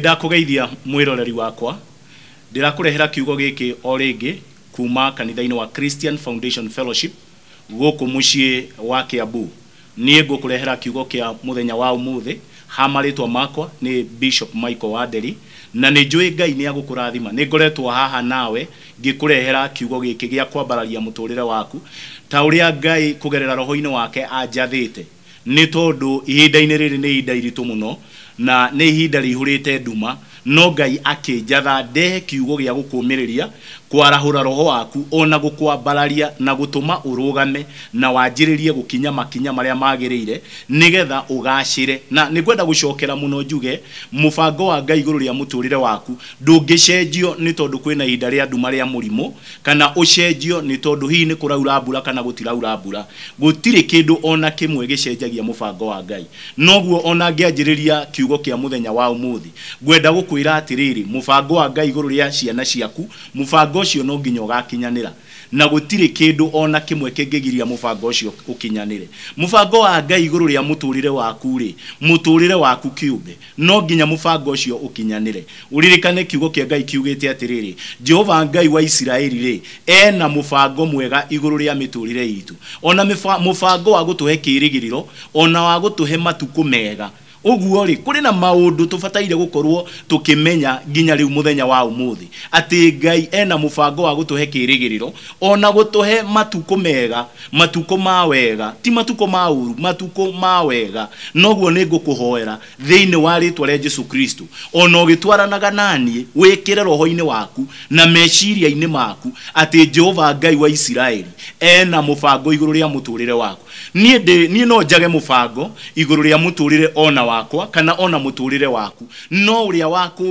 nä ndakugeithia mwiroreri wakwa ndirakũrehera kiugo gĩkĩ o kuma kanitha wa Christian Foundation Fellowship gũkũ mũciĩ wa Kiambu niĩ ngũkũrehera kiugo kĩa mũthenya wa ũmũthĩ ha marĩtwa makwa ni Bishop Michael Wanderi na nĩ njũĩ Ngai nĩ agũkũrathima nĩ ngoretwo haha nawe ngĩkũrehera kiugo gĩkĩ gĩa kwambararia mũtũũrĩre waku ta ũrĩa Ngai kũgerera roho-inĩ wake anjathĩte nĩ tondũ ihinda-inĩ rĩrĩ nĩ ihinda iritũ mũno na nä ihinda rä ihå rä te nduma no ngai akĩnjatha ndehe kiugo gĩa gũkũmĩrĩria kwarahũra roho waku ona gũkwambararia na gutuma urugame na wanjĩrĩrie gukinya makinya maria magĩrĩire nigetha ũgacĩre na nĩngwenda gucokera muno njuge mũbango wa ngai igũrũ rĩa mũtũrĩre waku ndũngĩcenjio ni tondu kwina ihinda ria nduma rĩa murimo kana ucenjio ni tondu hihi ni kuraura mbura kana gutiraura mbura gũtirĩ kindu ona kimwe gicenjagia mũbango wa ngai noguo ona ngĩanjĩrĩria kiugo kia muthenya wa ũmũthĩ ngwenda kwira atiriri mubango wa ngai guru ria ciana ciaku mubango ucio no nginya ugakinyanira na gutire kindu ona kimwe kingigiria mubango ucio ukinyanire mubango wa ngai guru ria muturire waku ri muturire waku kiumbe no nginya mubango ucio ukinyanire uririkane kiugo kia ngai kiugite atiriri jehova ngai wa isiraeli ri na mubango mwega iguru ria miturire itu ona mubango wa gutuhe kirigiriro ona wa gutuhe matuku mega uguo ri kuri na maundu tubataire gukorwo tukimenya nginya riu muthenya wa umuthi ati ngai ena mubango wa gutuhe kirigiriro ona gutuhe matuko mega matuko ma wega ti matuko ma uru matuko ma wega noguo ni ngukuhoera thini wa ritwa ria Jesu Kristo ona ugitwaranaga nani wikire roho-ini waku na meciria-ini maku ati Jehova ngai wa Isiraeli ena mubango iguru ria muturire waku nie ndi nie no jage mubango iguru ria muturire ona wakwa kana ona muturire waku no uria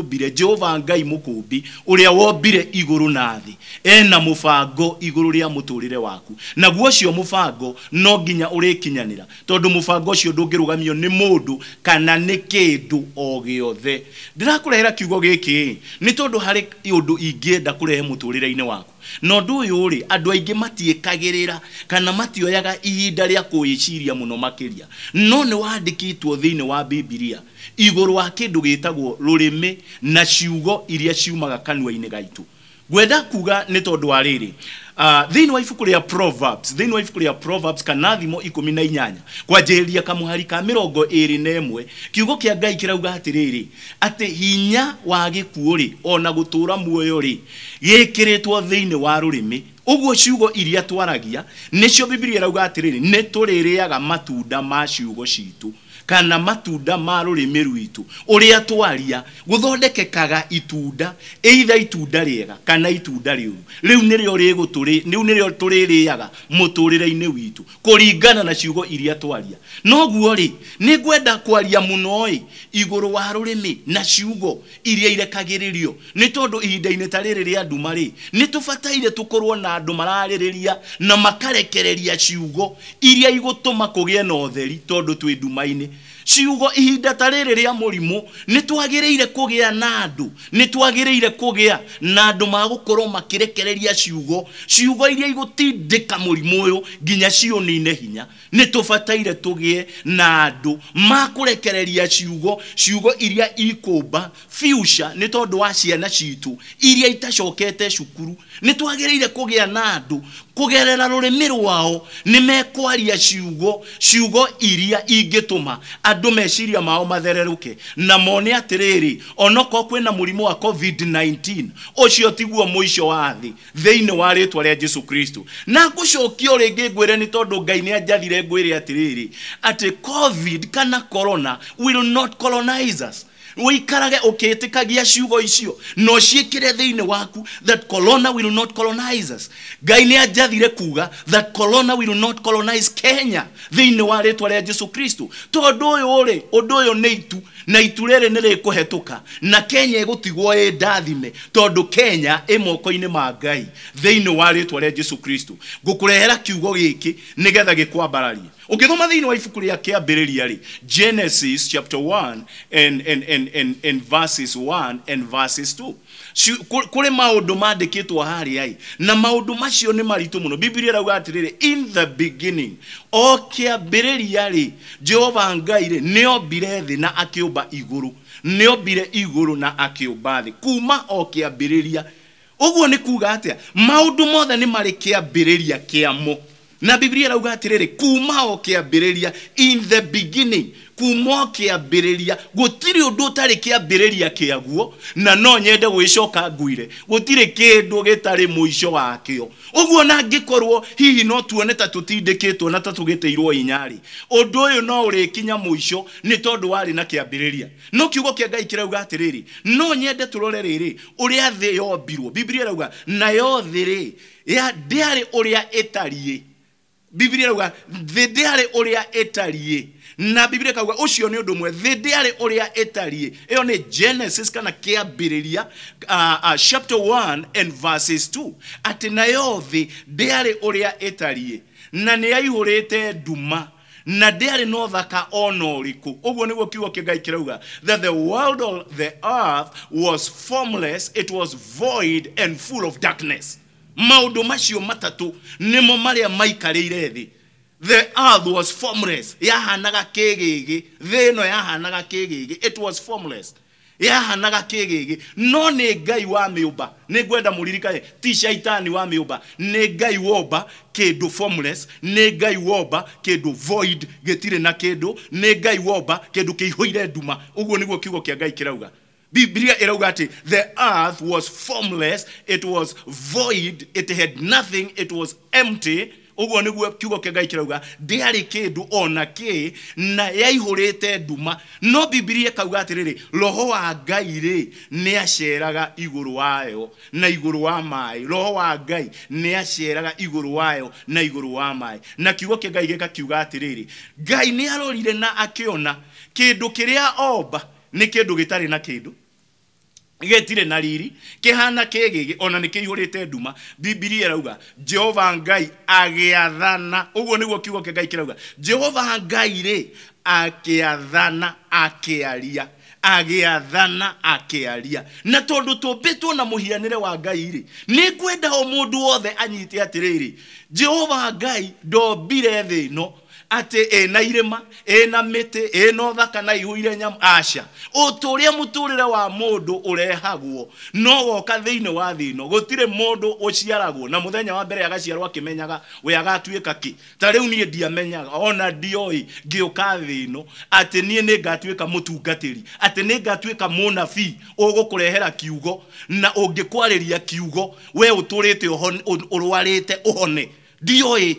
bire jehova ngai mukumbi uria wombire iguru na ena mufago iguru ria muturire waku naguo cio mufago no nginya urikinyanira tondu mufago cio ndungirugamio ni mundu kana ni kindu o ndirakurehera kiugo giki ni tondu hari undu ingienda kurehe muturire ine waku na ũndũ ũyũ rĩ andũ rä ra kana matioyaga ihinda kå ä ciria må no two thä thĩinĩ wa bibilia rå wa rå rä mä na ciugo iria ciumaga kanua inä gaitå ngwenda kuga nä tondå wa rä uh, ah, thini wa ibuku ria proverbs thini wa ibuku ria proverbs kana thimo ikumi na inyanya kwanjĩrĩria kamuhari ka mĩrongo ĩrĩ na ĩmwe kiugo kĩa ngai kĩrauga atĩrĩrĩ atĩ hinya wa gĩkuũ-rĩ ona gũtũũra muoyo-rĩ gĩkĩrĩtwo thĩinĩ wa rũrĩmĩ ũguo ciugo iria twaragia nĩcio bibilia ĩrauga atĩrĩrĩ nĩ tũrĩrĩaga matunda ma ciugo citũ kana matunda ma å rä a twaria guthondekekaga itunda eitha itunda riega kana itunda riu riu aga riguturi tå rä tuririaga muturire witå witu kuringana na ciugo iria twaria noguo ri ni ngwenda kwaria muno igå iguru wa rurimi na ciugo iria rio ni tondu ihinda inä ta riri ria nä tå bataire tå tukorwo na andu ria na makarekereria ciugo iria igutuma kugie na theri tondu twä nduma inä ciugo ihinda ta rĩrĩ rĩa mũrimũ nĩ twagĩrĩire kũgĩa na andũ nĩ twagĩrĩire kũgĩa na andũ magũkorwo makĩrekereria ciugo ciugo iria igũtindĩka mũrimũ ũyũ nginya cionine hinya nĩ tũbataire tũgĩe na andũ makũrekereria ciugo ciugo iria ikũmba future nĩ tondũ wa ciana citũ iria itacokete cukuru nĩ twagĩrĩire kũgĩa na andũ kugerera rurimi rwao nimekwaria ciugo ciugo iria ingituma andu meciria mao mathereruke na mone atiriri onokorwo kwina murimu wa covid-19 ucio tiguo muico wa thi thiini wa ritwa ria jesu kristo na ngucokia ringi ngwire ni tondu ngai ni anjathire ngwire atiriri ati covid kana corona will not colonize us wikarage ukitikagia ciugo icio no ciikire thiini waku that corona will not colonize us ngai ni ajathire kuga that corona will not colonize Kenya thiini wa ritwa ria Jesu Kristo tondu uyu ri undu uyu ni itu na itu riri ni rikuhetuka na Kenya igutigwo i ndathime tondu Kenya i moko-ini ma ngai thiini wa ritwa ria Jesu Kristo ngukurehera kiugo giki nigetha gikwambararie Ukithoma thĩinĩ wa ibuku rĩa kĩambĩrĩria rĩ Genesis chapter 1 and, and, and, and, and verses 1 and verses 2 kũrĩ maũndũ mandĩkĩtwo harĩa ĩ na maũndũ macio nĩ maritũ mũno bibilia ĩrauga atĩrĩrĩ in the beginning o kĩambĩrĩria rĩ jehova ngai rĩ nĩombire thĩ na akĩũmba igũrũ nĩombire igũrũ na akĩũmba thĩ kuma o kĩambĩrĩria ũguo nĩ kuga atĩa maũndũ mothe nĩ marĩ kĩambĩrĩria kĩamo na biblia rauga atiriri kuma o kiambiriria in the beginning kuma o kiambiriria gutiri undu utari kiambiriria kiaguo na no nyende gwicoka nguire gutiri kindu gitari muico wakio uguo na ngikorwo hihi no tuone ta tutindikitwo na ta tugiteirwo inyari undu uyu no urikinya muico ni tondu wari na kiambiriria no kiugo kia ngai kirauga atiriri no nyende turore riri uria thi yombirwo biblia rauga na yothi ri ya ndiari uria bibilia ruga thä ndäarä å rä na bibilia kauga ucio ni undu mwe thä ndäarä å rä iyo ni genesis kana kia ambä uh, uh, chapter 1 and verses 2 atä nayo thä ndäarä å rä a na ni aihå rä nduma na ndäarä no thaka ona å rikå å guo nä guo kiugo kä ngai that the world of the earth was formless it was void and full of darkness maundu macio matatu nimo maria maikarire thi the earth was formless yahanaga kigigi thi ino yahanaga kigigi it was formless yahanaga kigigi no nä ngai wa miumba nä ngwenda må ririkane ti shaitani wa miumba nä ngai womba kindu formless nä ngai womba kindu void getire na kindu nä ngai womba kindu kä ihå nduma å guo nä guo kiugo kä a ngai kä rauga Biblia irauga ati the earth was formless, it was void, it had nothing, it was empty uguo niguo kiugo kia ngai kirauga ndiari kindu ona ki na yaihurite nduma no bibilia kauga atiriri roho wa ngai ri ni aceraga iguru wayo na iguru wa mai roho wa ngai ni aceraga iguru wayo na iguru wa mai na kiugo kia ngai gigakiuga atiriri ngai ni arorire na akiona kindu kiria omba nä kä ndå gä tarä na kä ndå getire na riri gä gä ona te nduma bibilia rauga jehova ngai agiathana uguo niguo kiugo kia ngai rauga jehova ngai aria agä athana akä aria na mbä two na muhianire wa ngai ri ni ngwenda o ndå wothe anyite rä jehova ngai ndombire thä no atä ena irema ena mete ena ũthaka na ihuire nyam asha uturia muturire wa mundu urehagwo no woka thini wa thino gutire mundu uciaragwo na muthenya wa mbere agaciarwo kimenyaga we agatuika ki ta nie dia ndiamenyaga ona ndioĩ ngĩũka thino ate nie nĩ ngatuĩka mutungatiri ate nĩ ngatuĩka munafi ugukurehera kiugo na ungikwariria kiugo we ũtũrĩte ũrwarĩte ũhone ndioĩ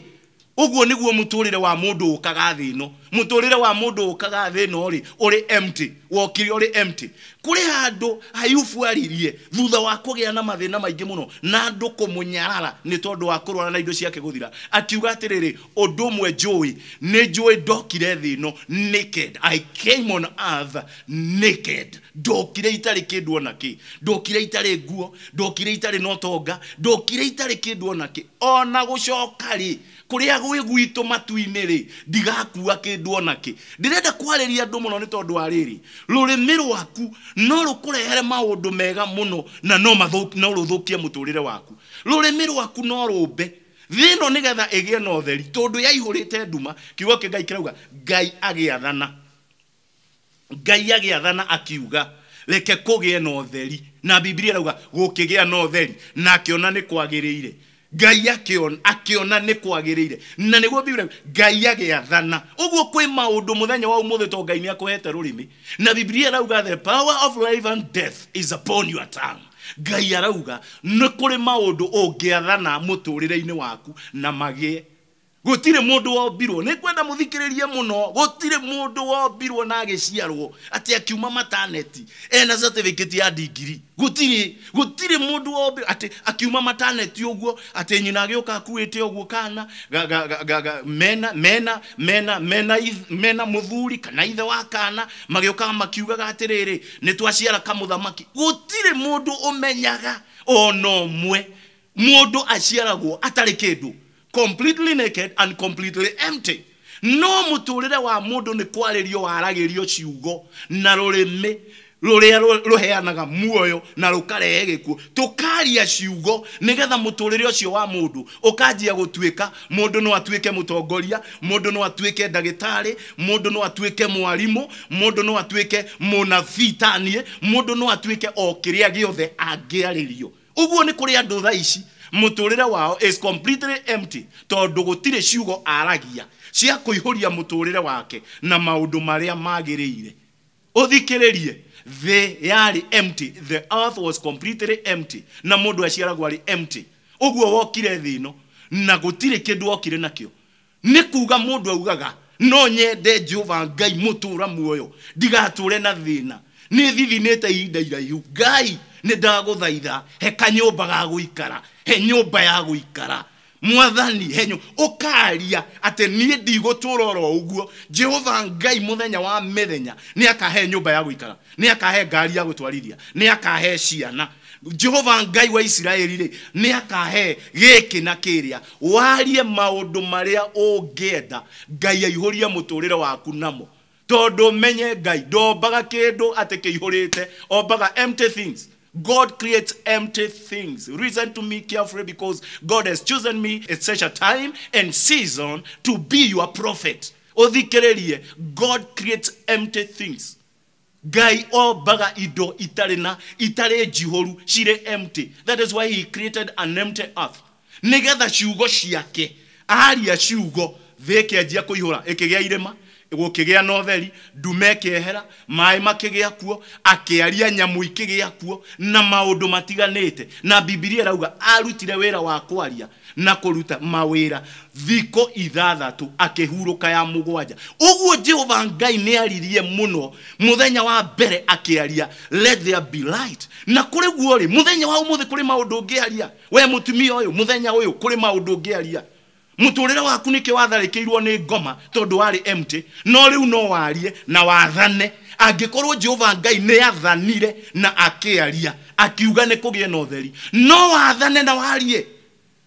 uguo niguo muturire wa mundu ukaga thino muturire wa mundu ukaga thino ri uri empty wokire uri empty kuri handu hayubu aririe thutha wa kugia na mathina maingi muno na andu kumunyarara ni tondu wa kurwara na indo ciake guthira akiuga atiriri undu umwe njui ni njui ndokire thino naked i came on earth naked ndokire itarä kä ndå ona kä ndokire itarä nguo ndokire itarä na tonga ndokire itarä kä ndå ona kä ona gå coka rä kå rä a gwä gwitå matu-inä rä ndigakua kä ndå ona kä ndä renda kwarä ria andå må no nä tondå wa rä rä rå rä mä rwaku no rå kå rehere maå ndå mega må no na no rå thå kie må tå rä re waku rå rä mä rwaku no rå mbe thä no nä getha ä gä e na å theri tondå yaihå rä te nduma kiugo kä ngai kä rauga ngai agä athana ngai agĩathana akiuga reke kũgĩe na ũtheri na bibilia rauga a na ũtheri na gai nĩ kwagĩrĩire ngai kwagä rä ire na nĩguo guo ngai agĩathana ũguo kwĩ maũndũ mũthenya wa ũmũthĩ to ngai nĩ akũhete rũrĩmĩ na bibilia rauga the power of life and death is upon your tongue ngai arauga nĩ kũrĩ maũndũ ũngĩathana mũtũũrĩre-inĩ waku na magĩe gutire mundu wombirwo ni kwenda muthikiririe muno gutire mundu wombirwo na agiciarwo ati akiuma mataneti ena certificate ya digiri gutire gutire mundu wombirwo ati akiuma mataneti uguo ati nyina agiuka akuite uguo kana ga, ga, ga, ga, mena mena mena mena mena muthuri kana ithe wa kana magiukaga makiugaga atiriri ni twaciara kamuthamaki gutire mundu umenyaga ona mwe mundu aciaragwo atarĩ kĩndũ completely naked and completely empty no muturire wa kwarä ni waragä rio ciugo na a rå heanaga muoyo na kuo tå karia ciugo re å cio wa tuä ka må ndå no tongoria må ndå no tarä må ndå no mwarimå må ndå no nabitaniä må ndå no ke o rio å guo nä ni rä andå thaa ici muturire wao is completely empty tondu gutire ciugo aragia cia kuihuria muturire wake na maundu maria magiriire uthikiririe the yari empty the earth was completely empty na mundu aciaragwo ari empty uguo wokire thä ino na gutire kindu wokire nakio nä kuga mundu augaga no nyende jehova ngai mutura muoyo ndigature na thina ni thithi nite ihinda iraihu ngai nä ndagå he kanyå ga gå ikara he nyå ya gå ikara mwathani å karia atä niä ndigå tå ra å guo jehova ngai må thenya wa mä thenya nä akahe nyå mba ya gå ikara nä akahe ngari ya gå twarithia nä akahe ciana jehova ngai wa isiraeli rä nä akahe gä kä na kä rä a warie maå ndå marä a å ngä ngai aihå rie må tå rä re waku namo tondå menye ngai ndombaga kä ndå atä kä ihå rä te ombaga empty things God creates empty things. Reason to me carefully because God has chosen me at such a time and season to be your prophet. God creates empty things. Ngai ombaga indo itarĩ na itare jihoru shire empty. That is why he created an empty earth. Negatha ciugo shiake. aria ciugo, thĩ ĩkĩanjia kũihũra, ĩkĩgĩa irema gukigia na utheri ndume kiehera maĩ makigia kuo akiaria nyamu ikigia kuo na maundu matiganite na bibilia rauga arutire wira wa kwaria na kuruta mawira thiko ithathatu akihuruka ya mugwaja uguo jehova ngai nä aririe muno muthenya wa mbere akiaria let there be light na kuri guo ri muthenya wa umuthi kuri ngä ngiaria we mutumia uyu muthenya uyu kuri ngä ngiaria muturire waku nike watharikirwo ni ngoma tondu wari empty no riu no warie na wathane angikorwo jehova ngai ni athanire na akiaria akiuga ni kugie na utheri no wathane na warie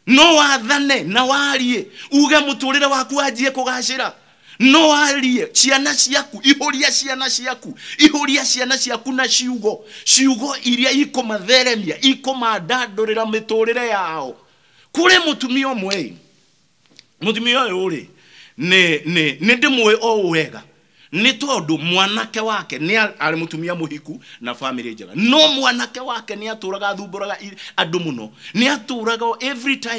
no wathane na warie uge muturira waku anjie kugacira no warie ciana ciaku ihuria ciana ciaku ihuria ciana ciaku na ciugo ciugo iria ikumatheremia ikumadandurira miturire yao kuri mutumia umwe må muthimi oyo rä ni ni ni ndimuwi o wega nä tondå mwanake wake nä arä må tumia må hiku na family njega no mwanake wake nä atå raga athumbåraga andå må no nä atå raga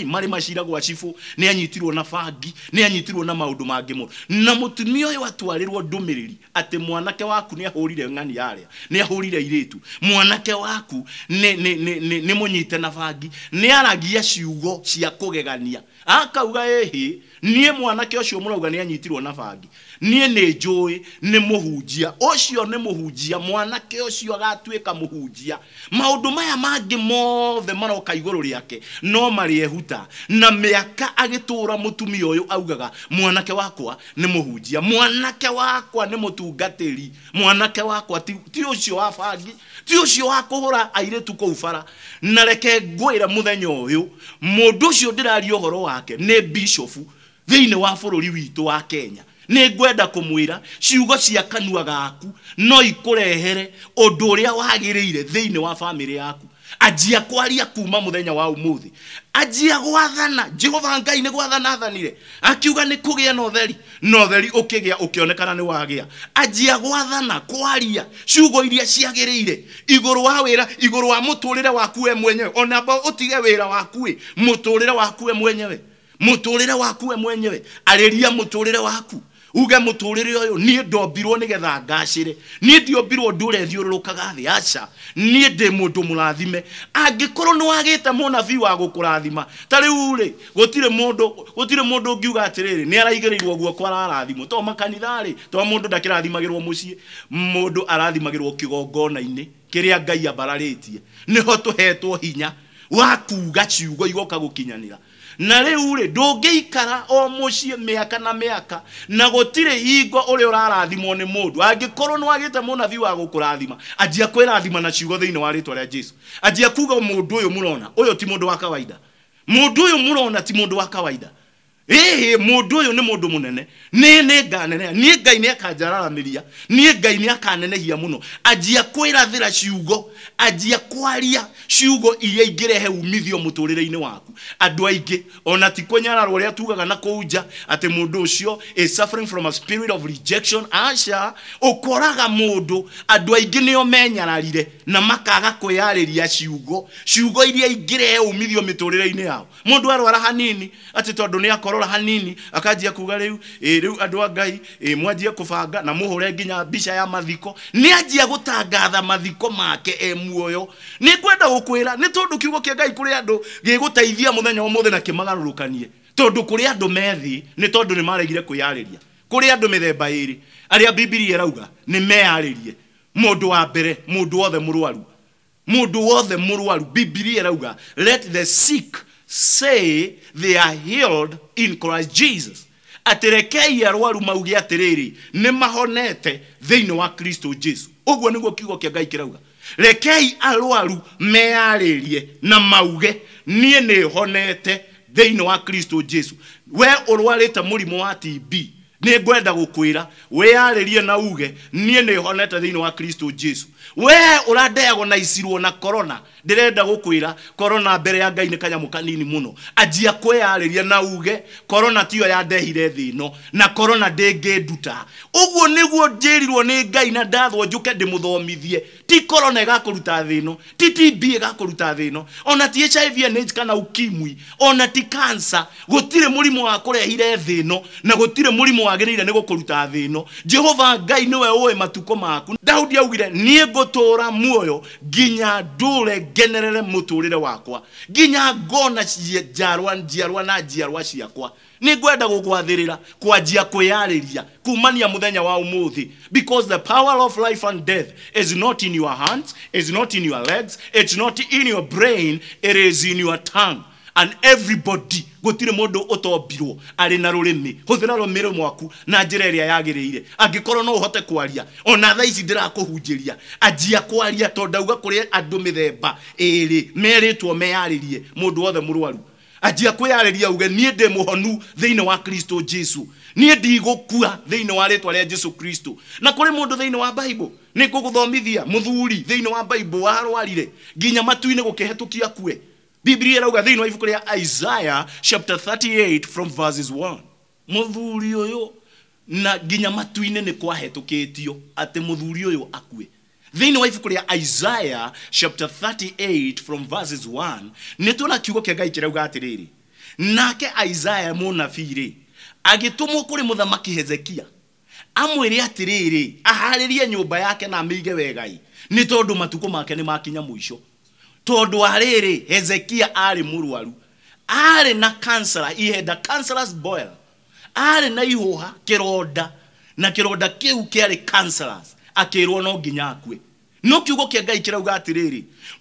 marä maciragwo cibå nä anyitirwo na bangi nä anyitirwo na maå ndå mangä må na må tumia å yå atwarä rwo ndå mä rä ri atä mwanake waku nä ahå rire ng'ani yarä a nä ahå rire irä tu mwanake waku nä må nyite na bangi nä aragia ciugo cia kå gegania akauga hä niä mwanake å cio må rauga nä anyitirwo na bangi niä nä njå ä nä må hunjia å cio nä må hunjia mwanake å cio agatuä ka må hunjia maå ndå maya mangä mothe maroka igå rå rä ake no marä ehuta na mä aka agä tå ra må tumia å yå augaga mwanake wakwa nä må hunjia mwanake wakwa nä må tungatä ri mwanake wakwa ti å cio wa bangi ti å cio wa kå hå ra airä tu kå u bara na reke ngwä re må thenya å yå må ndå å cio ndä raria å horo wake nä bishofu thĩinĩ wa bũrũri witũ wa kenya nĩ ngwenda kũmwĩra ciugo cia kanua gaku no ikũrehere ũndũ ũrĩa wagĩrĩire thĩinĩ wa bamĩrĩ yaku anjia kwaria kuma muthenya wa umuthi anjia gwathana jehova ngai nä gwathana athanire akiuga nä kå gä a na ũtheri na ũtheri ũkĩ gä a å kä onekana nä wagä a anjia gwathana kwaria ciugo iria ciagä rä wa wä ra wa må tå rä re waku we mwenyewe ona mbo å tige wä ra waku må tå rä re waku we mwenyewe muturire waku we mwenyewe areria muturire waku uge muturire uyu nie ndombirwo nigetha ngacire nie ndiombirwo ndure thiururukaga thi aca nie ndi mundu murathime angikorwo ni wagite vi wa gukurathima tari uri gutire mundu gutire mundu ngiuga atiriri ni araigirirwo kwa ararathimwo to makanithari to mundu ndakirathimagirwo mucii mundu arathimagirwo kigongona-ini kiria ngai ambararitie niho tuhetwo hinya wakuga ciugo igoka gukinyanira na rä rä ndå ngä ikara o må ciä mä aka na mä aka na gå tirä hingo å rä a å rarathimwo nä må ndå angä korwo nä wagä te må nathi wa gå kå rathima anjia kwä rathima na ciugo thä inä wa rä twa rä a jesu anjia kuga må ndå å yå må rona å yå ti må ndå wa kawaida må ndå å yå må rona ti må ndå wa kawaida ĩhĩ mũndũ ũyũ nĩ mũndũ mũnene nĩ nĩ nganeneha niĩ ngai nĩ akanjararamĩria niĩ ngai nĩ akanenehia mũno anjia kwĩrathĩra ciugo anjia kwaria ciugo iria ingĩrehe umithio mũtũrĩre-inĩ waku andũ aingĩ ona ti kũnyararwo ũrĩa tugaga na kũu nja atĩ mũndũ ũcio is suffering from a spirit of rejection asha ũkoraga mũndũ andũ aingĩ nĩo menyararire na makaga kwĩyarĩria ciugo ciugo iria ingĩrehe umithio mĩtũrĩre-inĩ yao mũndũ arwara hanini atĩ tondũ nĩ akorwo mwarora hanini akanjia kuga yu e, riu andu a ngai mwaji mwanjia kubanga na muhure nginya bisha ya mathiko ni anjia gutangatha mathiko make e muoyo ni ngwenda gukwira ni tondu kiugo kia ngai kuri andu giguteithia muthenya umuthe na kimagarurukanie tondu kuri andu methi ni tondu ni maregire kwiyariria kuri andu mithemba iri aria bibilia irauga ni meyaririe mundu wa mbere mundu wothe murwaru mundu wothe murwaru bibilia irauga let the sick say they are healed in Christ Jesus atä rekei arwaru mauge atärä nä mahonete thä inä wa kristo jesu å guo nä guo kiugo kä a ngai kä rauga rekei arwaru meyarä rie na mauge niä nä honete thä inä wa kristo jesu we å rwarä te må rimå wa tb nä ngwenda gå kwä ra wä rie na uge niä nä honete thä wa kristo jesu we å randeagwo na icirwo na korona ndä renda gå kwä korona mbere ya ngai nä kanyamå kanini må no anjia kwä ria na uge korona tiyo yandehire thä no na korona ndä ngä nduta å guo nä guo ngai na ndathwo njå ke ndä må thomithie ti korona ägakå ruta thä no ti tb ägakå ruta ona ti hiv kana ukimwi ona ti kansa gå tirä må rimå wa kå rehire thä no na gå tirä må wa wagiriire ni gukuruta thino jehova ngai niwe uwe matuko maku daudi augire nie ngutura muoyo nginya ndure ngenerere muturire wakwa nginya ngona njiarwa njiarwa na njiarwa ciakwa nä ngwenda gå gwathä rä ra kwanjia kwä kumania må thenya wa må because the power of life and death is not in your hands is not in your legs it's not in your brain it is in your tongue and everybody gutirä må ndå å tombirwo arä na rå rä mä hå thä ra rå mä rä mwaku na njä ra ä rä a yagä rä ire angä korwo no å hote kwaria ona tha ici ndä rakå hunjä ria kwaria tondauga ndauga kå rä andå mä themba ä merä two meyarä rie må ndå wothe må rwaru anjia kwä yarä ria uge niä ndä må honu wa kristo jesu niä ndigå kua thä inä wa ritwa twa jesu kristo na kå rä må ndå thä wa bible nä ngå gå thomithia må thuri thä wa bible warwarire nginya matu-inä gå kä hetå kia kue biblia irauga thä wa ibuku rä a chapter 38 from verses 1 må thuri na nginya matu-inä nä kwahetå tio atä må thuri å yå akue thä wa ibuku rä a chapter 38 from verses 1 nä tuona kiugo kä ngai kä rauga atä rä rä nake isaya må nabii agĩtũmwo kũrĩ mũthamaki hezekia amwĩre atĩrĩrĩ aharĩrie nyũmba yake na amĩige wegai nĩ tondũ matukũ make nĩ makinya mũico tondå wa rä hezekia ari murwaru ari na kansera he had a cancerous boil ronda na ihuha kironda na kironda kiu kiari akä rwo no nginya akue no kiugo kia ngai å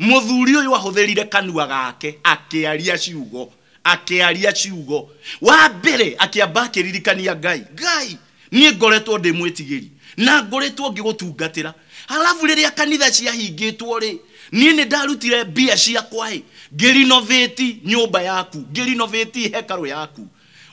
yå ahå thä rire kanua gake akiaria ciugo aria ciugo wa mbere akiamba ririkania ngai ngai niä ngoretwo ndä mwä tigä ri na ngoretwo ngä gå tungatä ra halafu rä rä a kanitha ciahingä two rä niä nä ndarutire mbia ciakwa ä ngä rinovati nyå yaku ngä rinovati hekarå yaku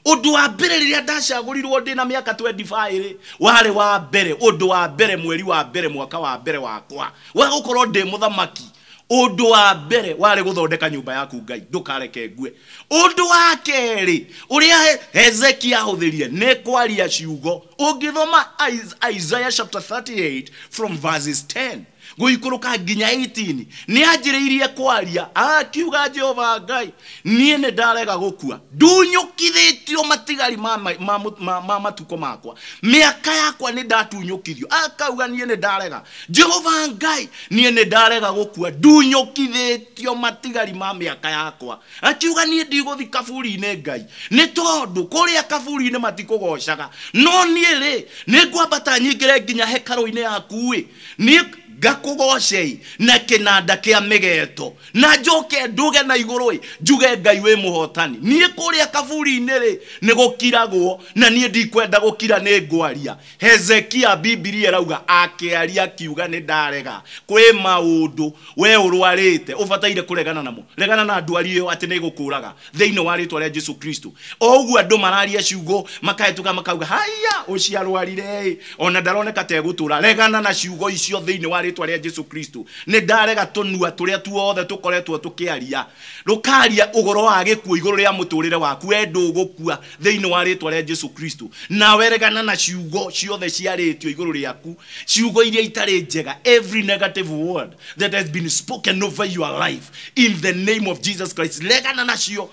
ndå wa mbere ndacagå rirwo ndä na miaka 25 ri warä wa mbere undu wa mbere mweri wa mbere mwaka wa mbere wakwa wa må thamaki å ndå wa mbere warä gå thondeka nyå mba yaku ngai kareke ngue ndå wa kerä å rä a hezeki ahå thä rie nä kwaria ciugo å ngä thoma isaiah chapter 38 from verses 10 gå ikå rå ka nginya itini nä anjä rä irie kwaria akiuga jehova ngai niä nä ndarega gå kua ndunyå kithä tio matigari ma, ma, ma, ma, ma makwa mä aka yakwa nä ndatunyå kithio akauga niä nä ndarega jehova ngai niä nä ndarega gå kua ndunyå kithä tio matigari ma mä aka yakwa akiuga niä ndigå thi kaburi-inä ngai nä tondå kå rä a kaburi-inä matikå gocaga no niä rä nä ngwambata nyingä re nginya hekarå-inä yaku ngakugocei na kinanda kia migeto na njoke nduge na iguru njuge ngai wi muhotani nie kuria kaburi-ini ri ni gukiragwo na nie ndikwenda gukira ni ngwaria hezekia bibilia irauga akiaria kiuga ni ndarega kwi maundu we urwarite ubataire kuregana namo regana na ndwari iyo ati ni gukuraga thiini wa ritwa ria jesu kristo o andu mararia ciugo makauga haya uciarwarire ona ndaroneka tegutura regana na ciugo icio theini wa ritwa rĩa jesu kristo nĩ ndarega tũnua tũrĩa tuothe tũkoretwo tũkĩaria rũkaria ũgoro wa gĩkuũ igũrũ rĩa mũtũũrĩre waku we ndũgũkua thĩinĩ wa rĩtwa rĩa jesu kristo na weregana na ciugo ciothe ciarĩtio igũrũ rĩaku ciugo iria itarĩ njega every negative word that has been spoken over your life in the name of jesus christ regana nacio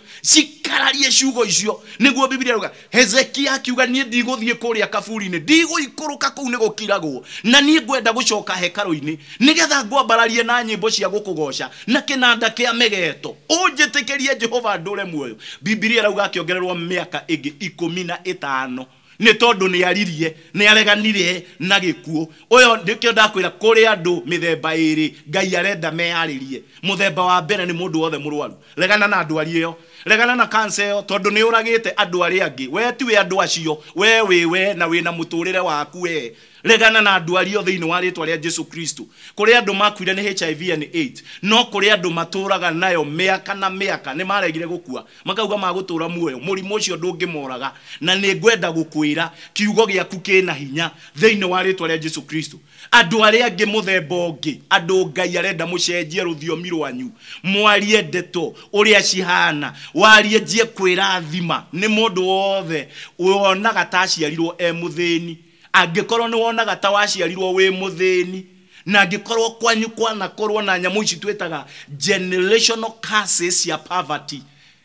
ikararie ciugo icio niguo bibilia ruga hezekia akiuga niä ndigåthiä kå rä a kaburi-inä ndigå ikå rå ka kå u nä gå kiragwo na niä ngwenda gå coka hekarå-inä nä getha ngwambararie na nyä mbo cia gå kå goca na kä nanda kä a megeto å njä tä kä rie jehova ndure re muoyo bibilia rauga akä ongererwo mä aka ä ngä ikå mi na ä tano nä tondå nä aririe nä areganire na gä kuå å yo nä kä ndakwä kå rä andå mä themba ä rä ngai arenda meyarä rie må themba wa mbere nä må ndå wothe må rwaru regana na ari ä yo regana na kanca ä yo tondå nä å ragä te andå arä angä we tiwä andå acio we wä we na wä na må tå rä re waku wee regana na andå aria thä inä warä twa rä a jesu kristo kå rä andå makuire nä hiv and AIDS. no kå rä andå matå raga nayo mä aka na mä aka nä maregire gå kua makauga magå tå ra muoyo må rimå å cio ndå ngä moraga na nä ngwenda gå kwä ra kiugo gä aku kä na hinya thä inä warä rä twa rä a jesu kristo andå arä angä må themba å ngä andå ngai arenda må cenjie rå thiomi rwanyu mwarie ndeto å rä a cihana warie njie kwä thima nä må ndå wothe wonaga ta e må thä ni angĩkorwo nĩ wonaga ta waciarirwo wĩ mũthĩni na angĩkorwo kwanyu kwanakorwo na nyamũ ici twĩtaga generational curses ya poverty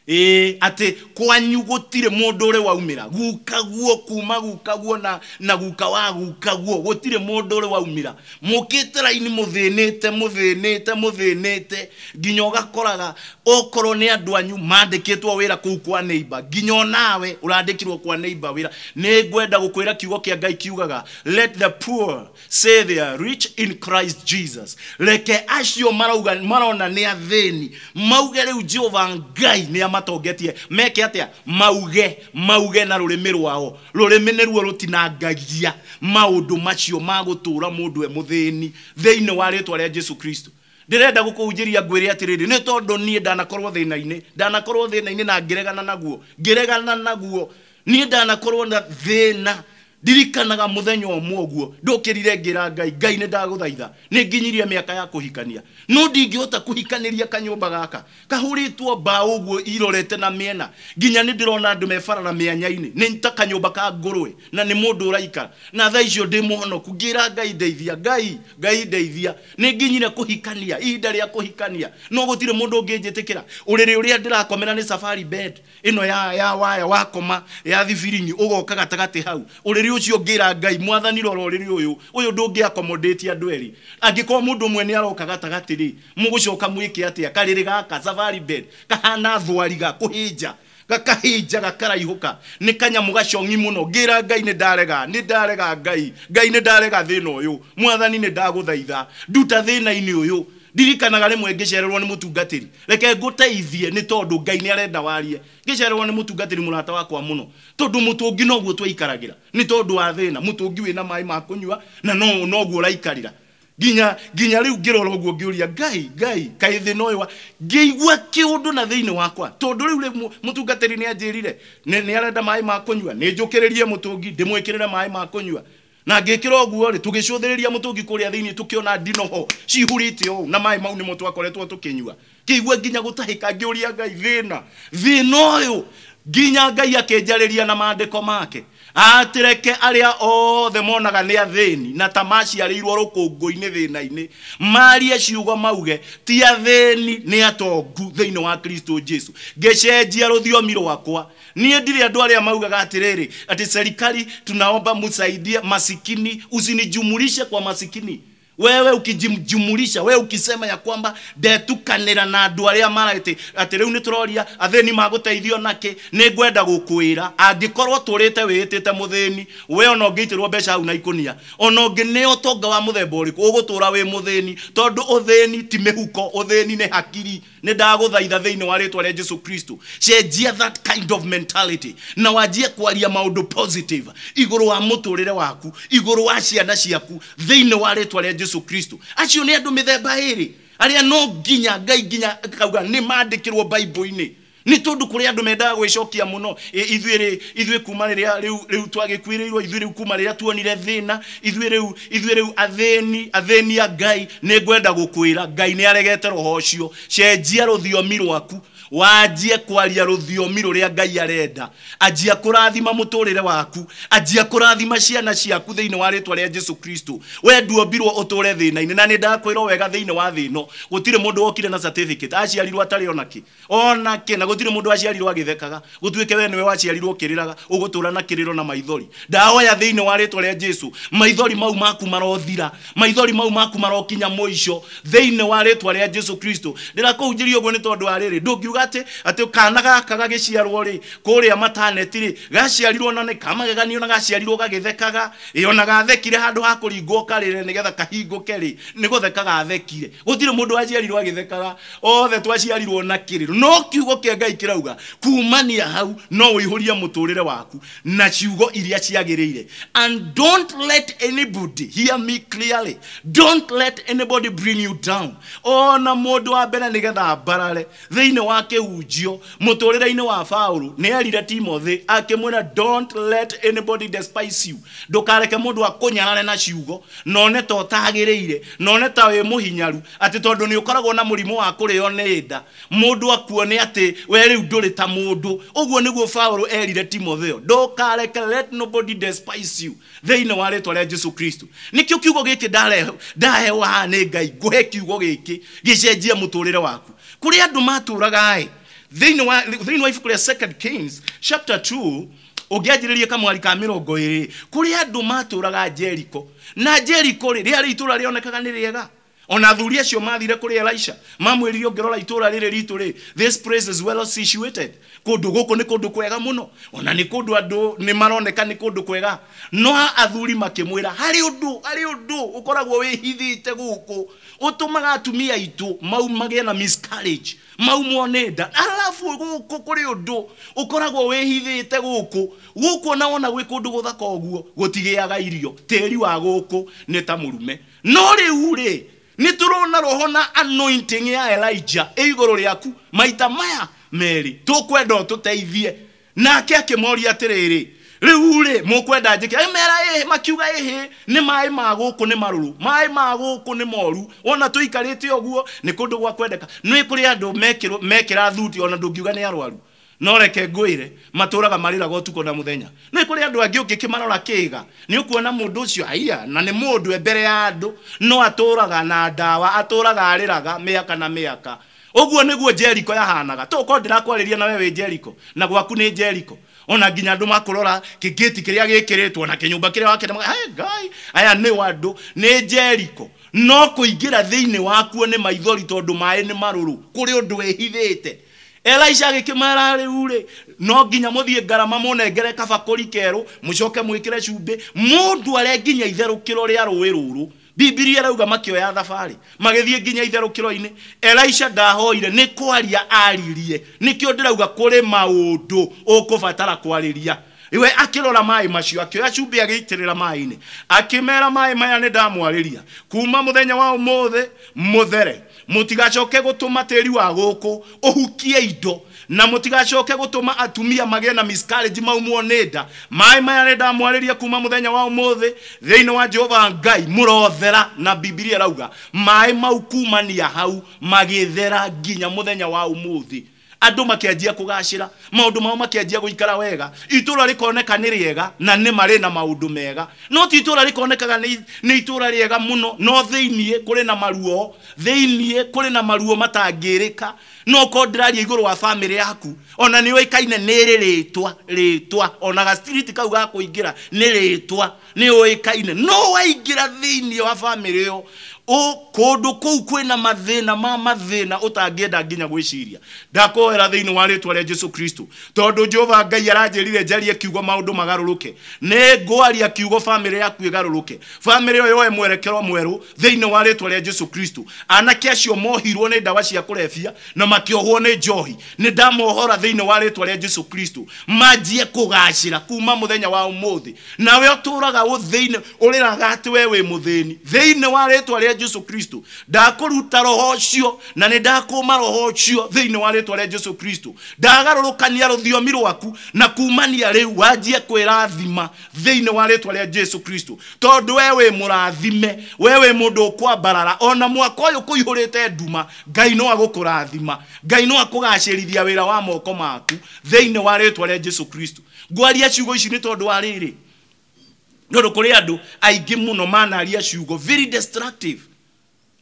ä atä kwanyu gå tirä må ndå å rä waumä ra gukaguo kuma gukaguo na, na guka wa gukaguo gå tirä må ndå å rä waumä ra må kä te raini må thä nä te må thä nä te må thä nä te nginya å gakoraga okorwo nä andå anyu mandä kä two wä ra kå u kwa neiba nginya onawe å randä kirwo kwa neiba wä ra nä ngwenda gå kwä ra kiugo kä a ngai kiugaga let the poor say they are rich in christ jesus reke acio marauga marona nä athäni mauge rä u jehova ngai nä matongetie meke atia mauge mauge na rurimi rwao rurimi nä ruo rutinangagia maundu macio ma gutura mundu e muthini thiini wa ritwa ria Jesu Kristo ndirenda gukunjiria ngwire atiriri ni tondu nie ndanakorwo thina-ini ndanakorwo thina-ini na ngiregana naguo ngiregana naguo nie ndanakorwo na thina ndirikanaga muthenya ũmwe ũguo ndũkĩrire ngĩra ngai ngai nĩ ndagũthaitha nĩ nginyirie mĩaka ya kũhikania no ndingĩhota kũhikanĩria kanyũmba gaka kahũrĩtwo mbaũ ũguo irorete na mĩena nginya nĩ ndĩrona andũ mebarara mĩanya-inĩ nĩ ta kanyũmba ka ngũrwe na nĩ mũndũ ũraikara na tha icio ndĩ mũhonoku ngĩra ngai ndeithia ngai ngai ndeithia nĩ nginyire kũhikania ihinda rĩa kũhikania no gũtirĩ mũndũ ũngĩnjĩtĩkĩra ũrĩrĩ ũrĩa ndĩrakomera nĩ safari bed ĩno ya ya waya wakoma ya thibirinyi ũgoka gatagatĩ hau ũrĩrĩ ucio ngira ngai mwathani rora uriri uyu uyu ndungi accommodate andu eri angikorwo mundu mwe ni aroka gatagati ri mugucoka mwike atia kariri gaka safari bed kahana thwari ga kuhinja gakahinja gakaraihuka nä kanyamå gacongi må no ngä ra ngai nä ndarega nä ndarega ngai ngai nä ndarega thä na å yå mwathani nä ndagå thaitha nduta thä na-inä å yå ndirikanaga nä må nĩ ri reke teithie nä tondå ngai nä arenda warie ngĩcererwo ri må rata wakwa må tå ngi noguo ra nä tondå wa thĩna mũtũngi wĩna maĩ ma kũnyua na no noguo ũraikarĩra nginya nginya rĩu ngĩrora ũguo ngĩũria ngai ngai kaĩ thĩna ũyũ ngĩigua kĩũndũ na thĩinĩ wakwa tondũ rĩu nä nĩ rire nĩ arenda maä ma ndä mwä kä rä re maä ma nyua na å guo ri tugicuthiriria mutungi kuria thiini tukiona ndino ho cihurite o na mai mau mo twakoretwo kä igua nginya gutahika ngiuria ngai thina å yå nginya ngai ria na ko make atireke aria othe monaga nä athini na ta maciarä rå kå inä thä na-inä marie ciugo mauge ti athini nä atongu thä wa kristo jesu ngäcenjia rå thiomi rwakwa niä ndirä andå arä a maugaga atä rä rä atä serikali tunaomba musaidie masikini usinijumulishe kwa masikini wewe ukijimjumulisha wewe ukisema ya kwamba ndetukanira na andu aria maraite ati riu nituroria athini maguteithio nake ningwenda gukwira angikorwo turite witite muthini we ona ungiitirwo mbeca hau na ikunia ona ungineo utonga wa muthemba uriku ugutura wi muthini tondu uthini ti mihuko uthini ni hakiri nä thaitha thä inä warä rä a rä jesu kristo cenjia that kind of mentality na wanjie kwaria maå positive igå rå wa må tå rä re waku igå rå wa ciana ciaku thä inä warä rä twa a jesu kristo acio nä andå mä themba ä rä arä a no nginya ngai nginya kauga nä mandä kä rwo bible-inä nä tå ndå kå rä andå mendaga gwä cokia må no ithuä kuma rä rä u kuä rä irwo ithuä rä u kuma rä rä a tuonire thä na ithuä rä u athäni athäni a ngai nä ngwenda gå kwä ra ngai nä aregete roho cio cenjia rå thiomi rwaku wanjie kwaria rũthiomi rũrĩa ngai arenda anjia kũrathima mũtũrĩre waku anjia kũrathima ciana ciaku thĩinĩ wa rĩtwa rĩa jesu kristo we nduombirwo ũtũre thĩna-inĩ na nĩ ndakwĩrwo wega thĩinĩ wa thĩno gũtirĩ mũndũ wokire na certificate aciarirwo atarĩ ona kĩ na gũtirĩ mũndũ aciarirwo agĩthekaga gũtuĩke we nĩwe waciarirwo ũkĩrĩraga ũgũtũra na kĩrĩro na maithori ndahoya thĩinĩ wa rĩtwa rĩa jesu maithori mau maku marothira maithori mau maku marokinya mũico thĩinĩ wa rĩtwa rĩa jesu kristo ndĩrakũhunjĩria ũguo nĩ tondũ wa rĩrĩ ndũngiuga atĩ ate kana gaka gagĩciarwo kuri ya matanet ri gaciarirwo na nĩ kamageganio na gaciarirwo gagĩthekaga ĩ ona gathekire handũ ha kũringwo karĩre nĩgetha kahingũke rĩ nĩ gũtheka gathekire gũtirĩ mũndũ aciarirwo agĩthekaga othe twaciarirwo na kĩrĩro no kiugo kĩa ngai kirauga kumania hau no wihuria muturire waku na ciugo iria ciagĩrĩire and don't let anybody hear me clearly don't let anybody bring you down ona mũndũ wa mbere nĩgetha mbarare thĩinĩ wa akĩhunjio mũtũrĩre-inĩ wa baũlũ nĩ erire timothy akĩmwĩra don't let anybody despise you ndũkareke mũndũ akũnyarare na ciugo none ta ũtagĩrĩire none ta wĩ muhinyaru ati tondu ni ũkoragwo na mũrimũ wa kurio nĩ nda mũndũ akuone ati we rĩu ndũrĩ ta mũndũ ũguo nĩguo baũlũ erire timotheo ndũkareke let nobody despise you thĩinĩ wa rĩtwa rĩa jesu kristo nĩkĩo kiugo gĩkĩ ndaheo wa nĩ ngai ngũhe kiugo gĩkĩ gicenjie muturire waku kũrĩ andũ matũũraga thĩinĩ wa thĩinĩ wa ibuku rĩa second kings chapter 2 ũngĩanjĩrĩria kamwari ka mä rongo ä rä kå rä andå matå raga jeriko na jeriko rä rä a itå ra rä onekaga nä rä ega ona athuri acio mathire kuri Elisha mamwirire ngirora itura riri ritu ri this place is well situated kundu guku ni kundu kwega muno ona ni kundu andu ni maroneka ni kundu kwega no athuri makimwira hari undu hari undu ukoragwo wihithite guku utumaga atumia itu mau magia na miscarriage mau mone nda alafu guku kuri undu ukoragwo wihithite guku guku na ona gwi kundu guthaka uguo gutigiaga irio tiri wa guku ni ta murume no riu ri nä tå rona roho na anointing ya elija ä igå rå rä aku maita maya merä tå kwenda å tå teithie nake akä moria atä rä rä rä u rä må kwenda njä kä mera ä makiuga ä hä nä maä ma gå kå nä marå maä ma gå kå nä moru ona tå ikarä te å guo nä kå ndå gwa kwendeka nä kå rä andå mekä ra thuti ona ndå ngiuga nä arwaru no reke ngwire maturaga mariraga utuko na muthenya ni kuri andu angi ungikimarora kiga ni ukuona mundu ucio aiya na ni mundu ebere ya andu no aturaga na dawa aturaga ariraga miaka na miaka uguo niguo jeriko yahanaga tukorwo ndirakwarĩria na wewe jeriko na gwaku ni jeriko ona nginya andå makurora kigiti kiria gikiritwo na kinyumba kiria wake na hey guy aya ni andũ ni jeriko no kuingira thĩinĩ wakuo ni maithori tondu mai ni maruru kuri undu wĩhithĩte era agä kä rä rä no nginya må thiä ngarama må nengere kabakåri kerå må coke mwä kä re cumbä må ndå are nginya itherå kä ro rä a rå ä rå rå bibiria ärauga makioya thabarä thiä nginya itherå elaica ndahoire nä kwaria aririe nä kä o ndä rauga kå rä maå ndå å kå batara kwarä ria iwe akirora mai macio akioya cumbi agiitirira mai-ini akimera mai maya ni ndamwarĩria kuma muthenya wa ũmũthĩ mũthere mutigacoke gutuma tiri wa guku uhukie indo na mutigacoke gutuma atumia magie na miscarriage mau nä nda maä maya nä ndamwarä kuma muthenya wa umuthi thä wa jehova ngai murothera na bibilia rauga maä mau kumania hau magithera nginya muthenya wa umuthi andå makä anjia kå gacä ra maå ndå mao makä anjia gå ikara wega itå ra rä koneka nä rĩega na nä marä na maå ndå mega no ti itå ra rä konekaga nä itå ra rĩega må no no thä iniä kå rä na maruo thä iniä kå rä na maruo matangä rä ka no ko ndĩraria igũrũ wa family yaku ona nĩ ũĩkaine nĩ rĩtwa rĩtwa ona ga gastriti kau ga kũingĩra nĩ rĩtwa nĩ ũĩkaine no waingĩra thĩinĩ wa family bamĩrĩ ĩyo kũndũ kũu kwĩna mathĩna ma mathĩna ũtangĩenda nginya gwĩciria ndakoera thĩinĩ wa rĩtwa rĩa jesu kristo tondũ jehova ngai aranjĩrire njarie kiugo maũndũ magarũrũke nĩ ngwaria kiugo family yaku ĩgarũrũke bamĩrĩ ĩyo yoe mwerekero mwerũ thĩinĩ wa rĩtwa rĩa jesu kristo anake acio mohirwo nĩ ndawa cia kũrebia na makiohwo nä njohi nä ndamohora thä inä wa rä twa rä a jesu kristo manjie kå gacä ra kuma må thenya wa må thä nawe å tå raga å thä rä raga atä we wä må thä ni thä inä wa rä twa rä a jesu kristo ndakå ruta roho cio na nä ndakå ma cio thä inä wa rä twa rä a jesu kristo ndagarå rå kania rå thiomi rwaku na kumania rä u wanjie kwä rathima thä inä wa rä twa rä a jesu kristo tondå we wä må rathime we wä må ndå å kwambarara ona mwaka å yå kå ihå rä te nduma ngai no agå kå rathima ngai no akugacirithia wira wa moko maku thiini wa ritwa ria jesu kristo ngwaria ciugo ici ni tondu wa riri nondu kuri andu aingi muno manaria ciugo very destructive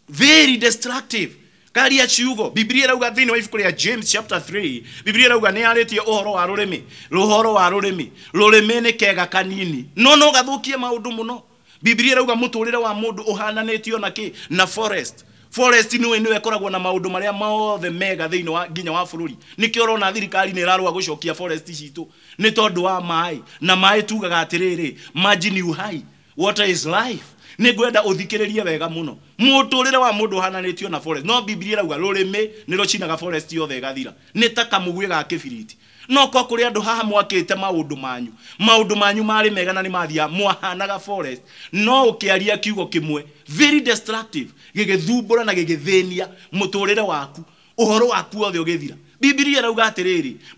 very destructive karia ciugo biblia rauga thiini wa ibuku ria james chapter 3 biblia rauga ni yaritie uhoro wa rurimi ruhoro wa rurimi rurimi ni kega kanini no no gathukie maundu muno biblia rauga muturire wa mundu uhananitio na ki na forest forest nä nä wekoragwo na maå ndå marä a mothe mega thä inä wa nginya wa bå rå ri nä kä ona thirikari nä rarå a gå cokia forest citå nä tondå wa maä na maä tugaga atä rä rä margin uhai water is life nä ngwenda å thikä rä rie wega må no må tå rä re wa må ndå hananä tio na forest no bibiria rauga rå rä mä nä rå cinaga forest yothe gathira nä ta kamå guä ga kä biriti no ko kuri andu haha mwakite maundu manyu maundu manyu mari mega na ni mathia mwahanaga forest no ukiaria kiugo kimwe very destructive gigithumbura na gigithĩnia muturire waku uhoro waku othe ugithira bibilia rauga atiriri